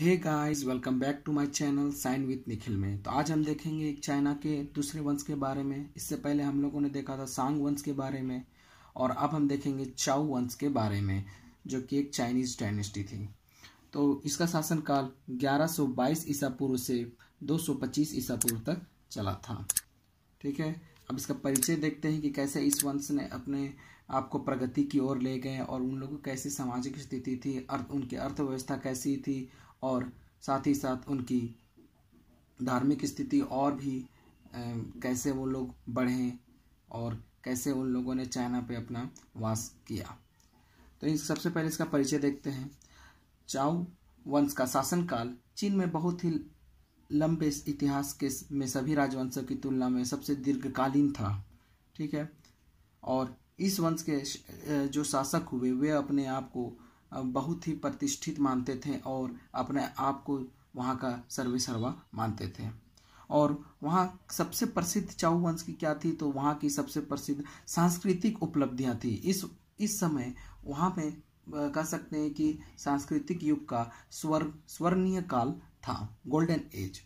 hey guys welcome back to my channel sign with Nikhil में तो आज हम देखेंगे एक चाइना के दूसरे वंश के बारे में इससे पहले हम लोगों ने देखा था सांग वंश के बारे में और अब हम देखेंगे चाउ वंश के बारे में जो कि एक चाइनीज डायनेस्टी थी तो इसका शासनकाल 1122 ईसा पूर्व से 225 ईसा पूर्व तक चला था ठीक है अब इसका परिचय देखते हैं कि कैसे इस वंश ने अपने आप को प्रगति की ओर ले गए और उन लोगों की कैसी सामाजिक स्थिति थी अर्थ उनकी अर्थव्यवस्था कैसी थी और साथ ही साथ उनकी धार्मिक स्थिति और भी कैसे वो लोग बढ़े और कैसे उन लोगों ने चाइना पे अपना वास किया तो इस सबसे पहले इसका परिचय देखते हैं चाउ वंश का शासनकाल चीन में बहुत ही लंबे इतिहास के में सभी राजवंशों की तुलना में सबसे दीर्घकालीन था ठीक है और इस वंश के जो शासक हुए वे अपने आप को बहुत ही प्रतिष्ठित मानते थे और अपने आप को वहाँ का सर्वे सर्वा मानते थे और वहाँ सबसे प्रसिद्ध चाऊ वंश की क्या थी तो वहाँ की सबसे प्रसिद्ध सांस्कृतिक उपलब्धियाँ थी इस इस समय वहाँ पे कह सकते हैं कि सांस्कृतिक युग का स्वर स्वर्णीय काल था गोल्डन एज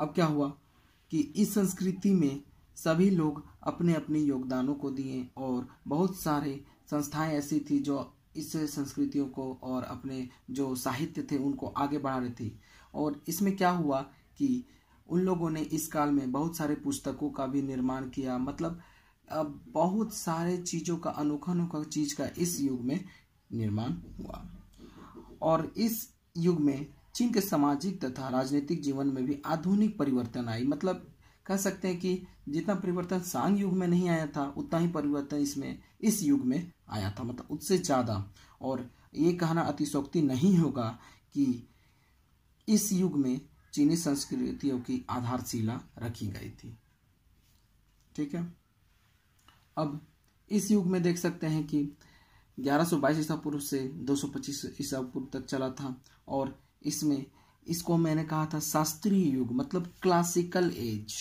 अब क्या हुआ कि इस संस्कृति में सभी लोग अपने अपने योगदानों को दिए और बहुत सारे संस्थाएं ऐसी थी जो इस संस्कृतियों को और अपने जो साहित्य थे उनको आगे बढ़ा रही थी और इसमें क्या हुआ कि उन लोगों ने इस काल में बहुत सारे पुस्तकों का भी निर्माण किया मतलब बहुत सारे चीज़ों का अनोखा अनोखा चीज़ का इस युग में निर्माण हुआ और इस युग में चीन के सामाजिक तथा राजनीतिक जीवन में भी आधुनिक परिवर्तन आई मतलब कह सकते हैं कि जितना परिवर्तन सांग युग में नहीं आया था उतना ही परिवर्तन इसमें इस युग में आया था मतलब उससे ज़्यादा और ये कहना अतिशोक्ति नहीं होगा कि इस युग में चीनी संस्कृतियों की आधारशिला रखी गई थी ठीक है अब इस युग में देख सकते हैं कि 1122 ईसा पूर्व से 225 ईसा पूर्व तक चला था और इसमें इसको मैंने कहा था शास्त्रीय युग मतलब क्लासिकल एज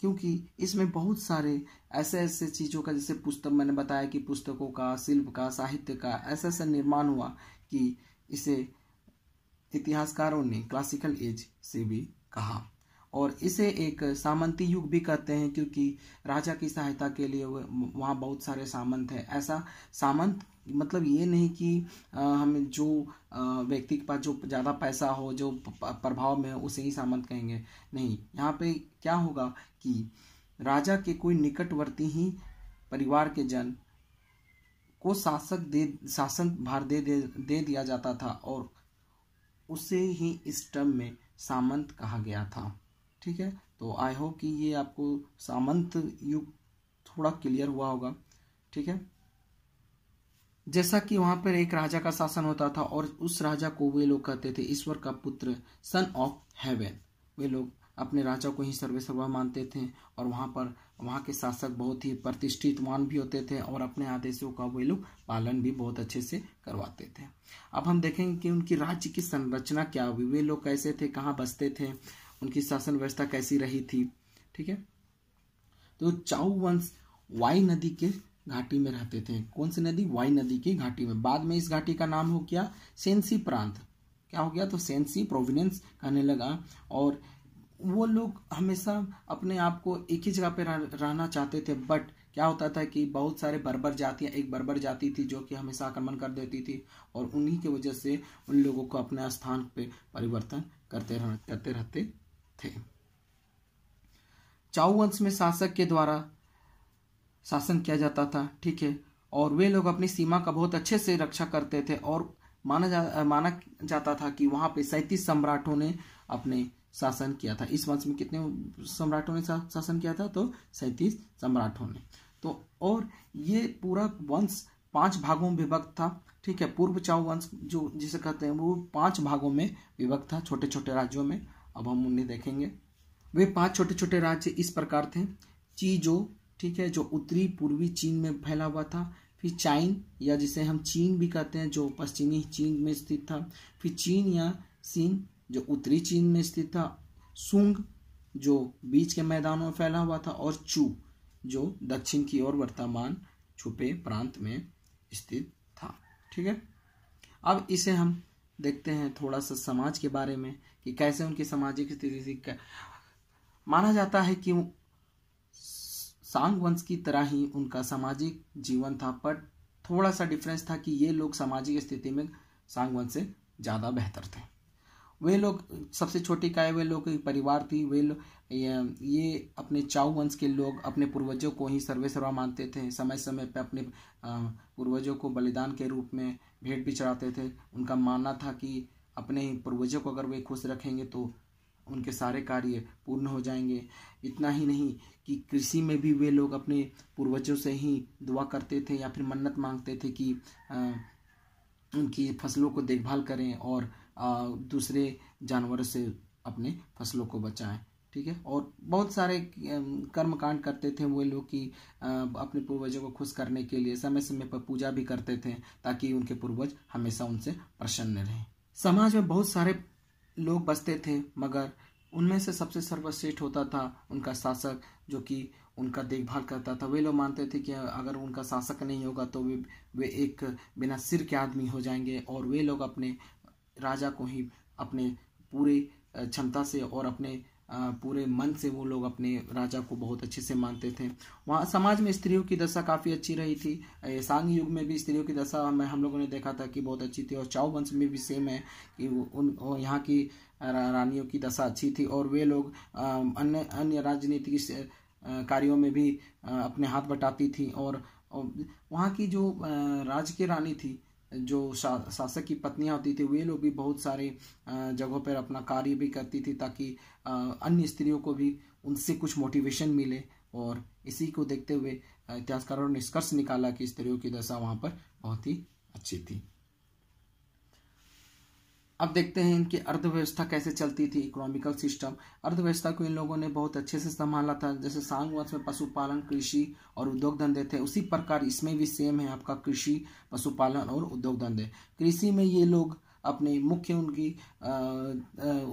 क्योंकि इसमें बहुत सारे ऐसे ऐसे चीज़ों का जैसे पुस्तक मैंने बताया कि पुस्तकों का शिल्प का साहित्य का ऐसा ऐसा निर्माण हुआ कि इसे इतिहासकारों ने क्लासिकल एज से भी कहा और इसे एक सामंती युग भी कहते हैं क्योंकि राजा की सहायता के लिए वहाँ बहुत सारे सामंत हैं ऐसा सामंत मतलब ये नहीं कि हम जो व्यक्ति के पास जो ज़्यादा पैसा हो जो प्रभाव में हो उसे ही सामंत कहेंगे नहीं यहाँ पे क्या होगा कि राजा के कोई निकटवर्ती ही परिवार के जन को शासक दे शासन भार दे, दे दे दिया जाता था और उसे ही इस टर्म में सामंत कहा गया था ठीक है तो आई होप कि ये आपको सामंत युग थोड़ा क्लियर हुआ होगा ठीक है जैसा कि वहां पर एक राजा का शासन होता था और उस राजा को वे लोग कहते थे ईश्वर का पुत्र सन ऑफ हेवन वे लोग अपने राजा को ही सर्वे सर्वा मानते थे और वहां पर वहां के शासक बहुत ही मान भी होते थे और अपने आदेशों का वे लोग पालन भी बहुत अच्छे से करवाते थे अब हम देखेंगे कि उनकी राज्य की संरचना क्या हुई वे लोग कैसे थे कहाँ बसते थे उनकी शासन व्यवस्था कैसी रही थी ठीक है तो चाऊ वंश वाई नदी के घाटी में रहते थे कौन सी नदी वाई नदी की घाटी में बाद में इस घाटी का नाम हो गया सेंसी प्रांत क्या हो गया तो सेंसी प्रोविनेंस कहने लगा और वो लोग हमेशा अपने आप को एक ही जगह पे रहना चाहते थे बट क्या होता था कि बहुत सारे बर्बर जातियाँ एक बर्बर जाति थी जो कि हमेशा आक्रमण कर देती थी और उन्हीं की वजह से उन लोगों को अपने स्थान पे परिवर्तन करते रह, करते रहते थे चाऊ वंश में शासक के द्वारा शासन किया जाता था ठीक है और वे लोग अपनी सीमा का बहुत अच्छे से रक्षा करते थे और माना जा माना जाता था कि वहां पे सैंतीस सम्राटों ने अपने शासन किया था इस वंश में कितने सम्राटों ने शासन किया था तो सैंतीस सम्राटों ने तो और ये पूरा वंश पांच भागों में विभक्त था ठीक है पूर्व चाऊ वंश जो जिसे कहते हैं वो पांच भागों में विभक्त था छोटे छोटे राज्यों में अब हम उन्हें देखेंगे वे पांच छोटे छोटे राज्य इस प्रकार थे चीजो ठीक है जो उत्तरी पूर्वी चीन में फैला हुआ था फिर चाइन या जिसे हम चीन भी कहते हैं जो पश्चिमी चीन में स्थित था फिर चीन या सीन जो उत्तरी चीन में स्थित था सुंग जो बीच के मैदानों में फैला हुआ था और चू जो दक्षिण की ओर वर्तमान छुपे प्रांत में स्थित था ठीक है अब इसे हम देखते हैं थोड़ा सा समाज के बारे में कि कैसे उनकी सामाजिक स्थिति माना जाता है कि सांग वंश की तरह ही उनका सामाजिक जीवन था पर थोड़ा सा डिफरेंस था कि ये लोग सामाजिक स्थिति में सांग वंश से ज़्यादा बेहतर थे वे लोग सबसे छोटी काय वे लोग परिवार थी वे लोग ये अपने चाऊ वंश के लोग अपने पूर्वजों को ही सर्वे सर्वा मानते थे समय समय पर अपने पूर्वजों को बलिदान के रूप में भेंट भी चढ़ाते थे उनका मानना था कि अपने पूर्वजों को अगर वे खुश रखेंगे तो उनके सारे कार्य पूर्ण हो जाएंगे इतना ही नहीं कि कृषि में भी वे लोग अपने पूर्वजों से ही दुआ करते थे या फिर मन्नत मांगते थे कि उनकी फसलों को देखभाल करें और दूसरे जानवरों से अपने फसलों को बचाएं ठीक है और बहुत सारे कर्म कांड करते थे वो लोग कि अपने पूर्वजों को खुश करने के लिए समय समय पर पूजा भी करते थे ताकि उनके पूर्वज हमेशा उनसे प्रसन्न रहें समाज में बहुत सारे लोग बसते थे मगर उनमें से सबसे सर्वश्रेष्ठ होता था उनका शासक जो कि उनका देखभाल करता था वे लोग मानते थे कि अगर उनका शासक नहीं होगा तो वे वे एक बिना सिर के आदमी हो जाएंगे और वे लोग अपने राजा को ही अपने पूरे क्षमता से और अपने पूरे मन से वो लोग अपने राजा को बहुत अच्छे से मानते थे वहाँ समाज में स्त्रियों की दशा काफ़ी अच्छी रही थी सांग युग में भी स्त्रियों की दशा हमें हम लोगों ने देखा था कि बहुत अच्छी थी और चाओ वंश में भी सेम है कि उन यहाँ की रानियों की दशा अच्छी थी और वे लोग अन्य अन्य राजनीतिक कार्यों में भी अपने हाथ बटाती थी और वहाँ की जो राजकीय की रानी थी जो शा, शासक की पत्नियां होती थी वे लोग भी बहुत सारे जगहों पर अपना कार्य भी करती थी ताकि अन्य स्त्रियों को भी उनसे कुछ मोटिवेशन मिले और इसी को देखते हुए इतिहासकारों ने निष्कर्ष निकाला कि स्त्रियों की दशा वहाँ पर बहुत ही अच्छी थी अब देखते हैं इनकी अर्थव्यवस्था कैसे चलती थी इकोनॉमिकल सिस्टम अर्थव्यवस्था को इन लोगों ने बहुत अच्छे से संभाला था जैसे सांग वंश में पशुपालन कृषि और उद्योग धंधे थे उसी प्रकार इसमें भी सेम है आपका कृषि पशुपालन और उद्योग धंधे कृषि में ये लोग अपने मुख्य उनकी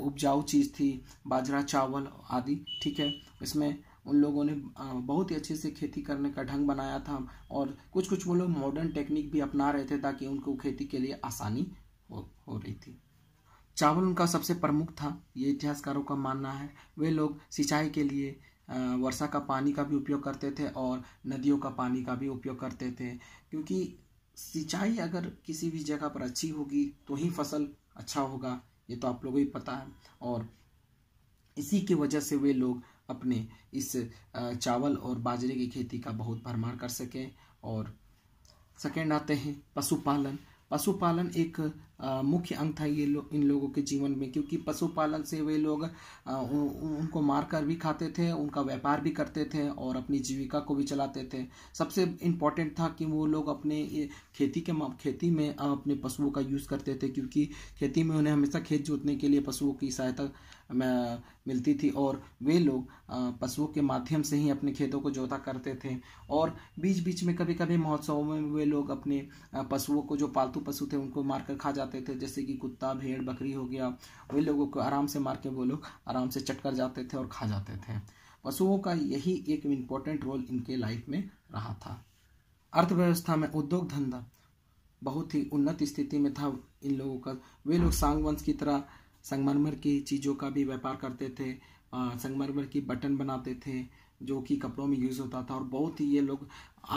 उपजाऊ चीज़ थी बाजरा चावल आदि ठीक है इसमें उन लोगों ने बहुत ही अच्छे से खेती करने का ढंग बनाया था और कुछ कुछ वो लोग मॉडर्न टेक्निक भी अपना रहे थे ताकि उनको खेती के लिए आसानी हो, हो रही थी चावल उनका सबसे प्रमुख था ये इतिहासकारों का मानना है वे लोग सिंचाई के लिए वर्षा का पानी का भी उपयोग करते थे और नदियों का पानी का भी उपयोग करते थे क्योंकि सिंचाई अगर किसी भी जगह पर अच्छी होगी तो ही फसल अच्छा होगा ये तो आप लोगों को पता है और इसी की वजह से वे लोग अपने इस चावल और बाजरे की खेती का बहुत भरमार कर सकें और सेकेंड आते हैं पशुपालन पशुपालन एक मुख्य अंग था ये लो, इन लोगों के जीवन में क्योंकि पशुपालन से वे लोग उनको मारकर भी खाते थे उनका व्यापार भी करते थे और अपनी जीविका को भी चलाते थे सबसे इम्पॉर्टेंट था कि वो लोग अपने खेती के खेती में अपने पशुओं का यूज़ करते थे क्योंकि खेती में उन्हें हमेशा खेत जोतने के लिए पशुओं की सहायता मिलती थी और वे लोग पशुओं के माध्यम से ही अपने खेतों को जोता करते थे और बीच बीच में कभी कभी महोत्सवों में वे लोग अपने पशुओं को जो पालतू पशु थे उनको मारकर खा जाते थे जैसे कि कुत्ता भेड़ बकरी हो गया वे लोगों को आराम से मार के वो लोग आराम से चटकर जाते थे और खा जाते थे पशुओं का यही एक इम्पोर्टेंट रोल इनके लाइफ में रहा था अर्थव्यवस्था में उद्योग धंधा बहुत ही उन्नत स्थिति में था इन लोगों का वे लोग सांग वंश की तरह संगमरमर की चीज़ों का भी व्यापार करते थे संगमरमर की बटन बनाते थे जो कि कपड़ों में यूज़ होता था और बहुत ही ये लोग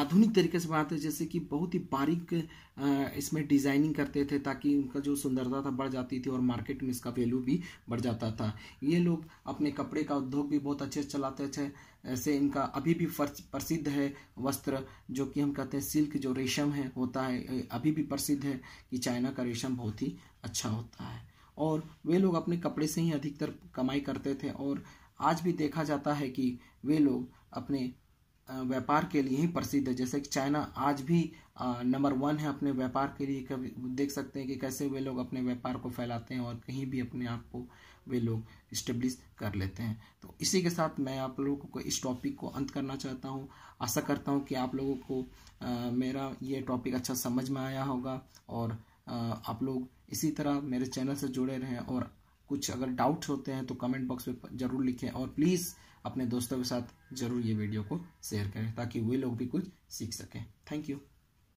आधुनिक तरीके से बनाते जैसे कि बहुत ही बारीक इसमें डिज़ाइनिंग करते थे ताकि उनका जो सुंदरता था बढ़ जाती थी और मार्केट में इसका वैल्यू भी बढ़ जाता था ये लोग अपने कपड़े का उद्योग भी बहुत अच्छे से चलाते थे ऐसे इनका अभी भी प्रसिद्ध है वस्त्र जो कि हम कहते हैं सिल्क जो रेशम है होता है अभी भी प्रसिद्ध है कि चाइना का रेशम बहुत ही अच्छा होता है और वे लोग अपने कपड़े से ही अधिकतर कमाई करते थे और आज भी देखा जाता है कि वे लोग अपने व्यापार के लिए ही प्रसिद्ध है जैसे कि चाइना आज भी नंबर वन है अपने व्यापार के लिए कभी देख सकते हैं कि कैसे वे लोग अपने व्यापार को फैलाते हैं और कहीं भी अपने आप को वे लोग इस्टेब्लिश कर लेते हैं तो इसी के साथ मैं आप लोगों को इस टॉपिक को अंत करना चाहता हूँ आशा करता हूँ कि आप लोगों को आ, मेरा ये टॉपिक अच्छा समझ में आया होगा और आ, आप लोग इसी तरह मेरे चैनल से जुड़े रहें और कुछ अगर डाउट्स होते हैं तो कमेंट बॉक्स में ज़रूर लिखें और प्लीज़ अपने दोस्तों के साथ ज़रूर ये वीडियो को शेयर करें ताकि वे लोग भी कुछ सीख सकें थैंक यू